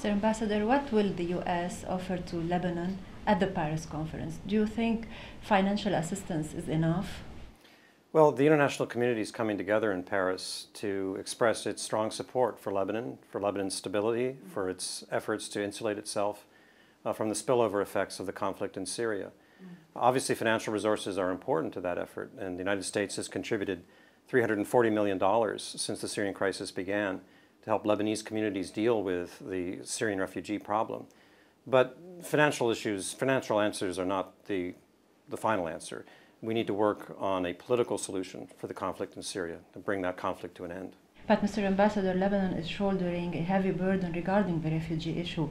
Mr. Ambassador, what will the U.S. offer to Lebanon at the Paris conference? Do you think financial assistance is enough? Well, the international community is coming together in Paris to express its strong support for Lebanon, for Lebanon's stability, for its efforts to insulate itself uh, from the spillover effects of the conflict in Syria. Mm. Obviously, financial resources are important to that effort, and the United States has contributed $340 million since the Syrian crisis began to help Lebanese communities deal with the Syrian refugee problem. But financial issues, financial answers are not the, the final answer. We need to work on a political solution for the conflict in Syria to bring that conflict to an end. But, Mr. Ambassador, Lebanon is shouldering a heavy burden regarding the refugee issue.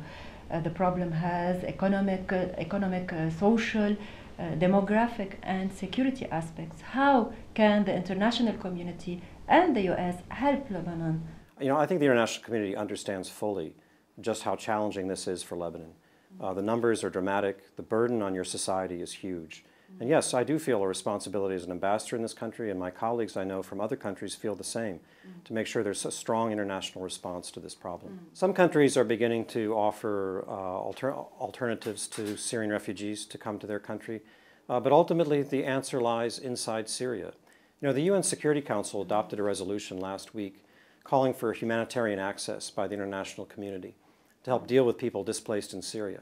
Uh, the problem has economic, uh, economic, uh, social, uh, demographic, and security aspects. How can the international community and the U.S. help Lebanon you know, I think the international community understands fully just how challenging this is for Lebanon. Uh, the numbers are dramatic. The burden on your society is huge. And yes, I do feel a responsibility as an ambassador in this country, and my colleagues I know from other countries feel the same, to make sure there's a strong international response to this problem. Mm. Some countries are beginning to offer uh, alter alternatives to Syrian refugees to come to their country, uh, but ultimately the answer lies inside Syria. You know, the UN Security Council adopted a resolution last week calling for humanitarian access by the international community to help deal with people displaced in Syria.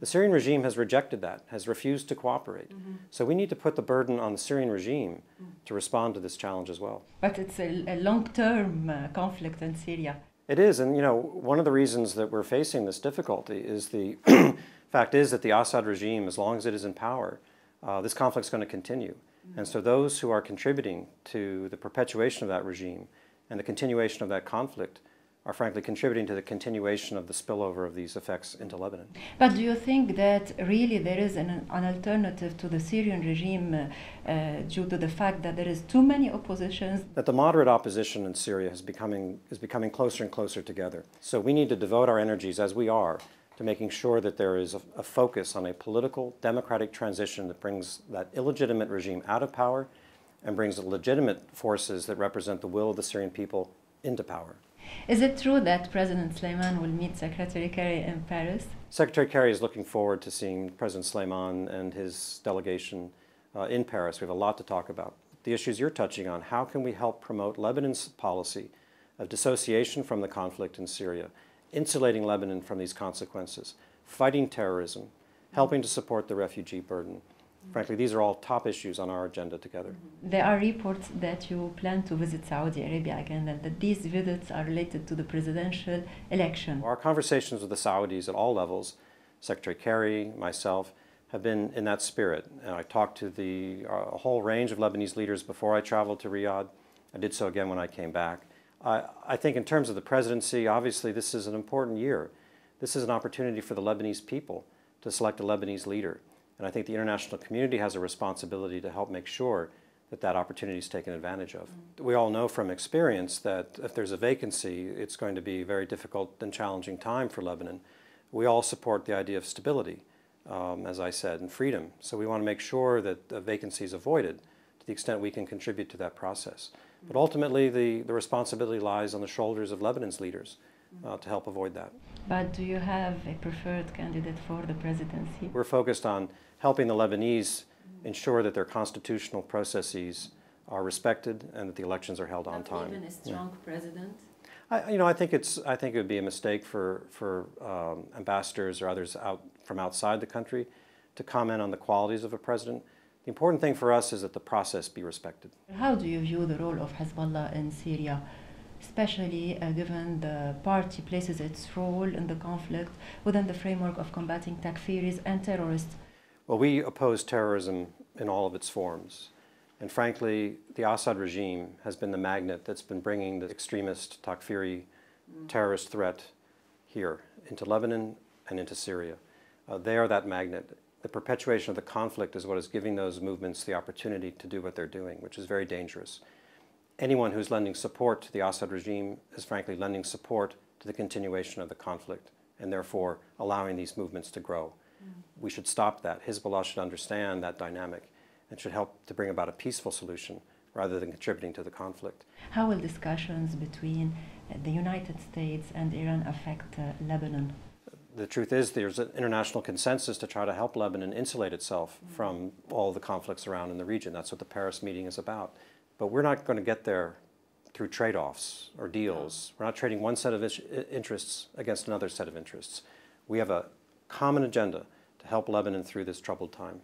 The Syrian regime has rejected that, has refused to cooperate. Mm -hmm. So we need to put the burden on the Syrian regime to respond to this challenge as well. But it's a, a long term uh, conflict in Syria. It is, and you know, one of the reasons that we're facing this difficulty is the fact is that the Assad regime, as long as it is in power, uh, this conflict is going to continue. Mm -hmm. And so those who are contributing to the perpetuation of that regime and the continuation of that conflict are frankly contributing to the continuation of the spillover of these effects into Lebanon. But do you think that really there is an, an alternative to the Syrian regime uh, uh due to the fact that there is too many oppositions? That the moderate opposition in Syria is becoming, is becoming closer and closer together. So we need to devote our energies, as we are, to making sure that there is a, a focus on a political, democratic transition that brings that illegitimate regime out of power and brings the legitimate forces that represent the will of the Syrian people into power. Is it true that President Sleiman will meet Secretary Kerry in Paris? Secretary Kerry is looking forward to seeing President Sleiman and his delegation uh, in Paris. We have a lot to talk about. The issues you're touching on, how can we help promote Lebanon's policy of dissociation from the conflict in Syria, insulating Lebanon from these consequences, fighting terrorism, helping to support the refugee burden, frankly, these are all top issues on our agenda together. Mm-hmm. There are reports that you plan to visit Saudi Arabia again and that these visits are related to the presidential election. Our conversations with the Saudis at all levels, Secretary Kerry, myself, have been in that spirit. And I talked to the uh, whole range of Lebanese leaders before I traveled to Riyadh. I did so again when I came back. I think in terms of the presidency, obviously this is an important year. This is an opportunity for the Lebanese people to select a Lebanese leader. And I think the international community has a responsibility to help make sure that that opportunity is taken advantage of. Mm-hmm. We all know from experience that if there's a vacancy, it's going to be a very difficult and challenging time for Lebanon. We all support the idea of stability, um, as I said, and freedom. So we want to make sure that a vacancy is avoided to the extent we can contribute to that process. Mm-hmm. But ultimately, the, the responsibility lies on the shoulders of Lebanon's leaders uh, to help avoid that. But do you have a preferred candidate for the presidency? We're focused on helping the Lebanese ensure that their constitutional processes are respected and that the elections are held on time. Even a strong yeah. president. I, you know, I think it's. I think it would be a mistake for for um, ambassadors or others out from outside the country to comment on the qualities of a president. The important thing for us is that the process be respected. How do you view the role of Hezbollah in Syria? especially uh, given the party places its role in the conflict within the framework of combating takfiris and terrorists. Well, we oppose terrorism in all of its forms. And frankly, the Assad regime has been the magnet that's been bringing the extremist Takfiri terrorist threat here into Lebanon and into Syria. Uh, they are that magnet. The perpetuation of the conflict is what is giving those movements the opportunity to do what they're doing, which is very dangerous anyone who's lending support to the Assad regime is frankly lending support to the continuation of the conflict and therefore allowing these movements to grow. Mm. We should stop that. Hezbollah should understand that dynamic and should help to bring about a peaceful solution rather than contributing to the conflict. How will discussions between the United States and Iran affect uh, Lebanon? The truth is, there's an international consensus to try to help Lebanon insulate itself mm. from all the conflicts around in the region. That's what the Paris meeting is about. But we're not going to get there through trade offs or deals. We're not trading one set of interests against another set of interests. We have a common agenda to help Lebanon through this troubled time.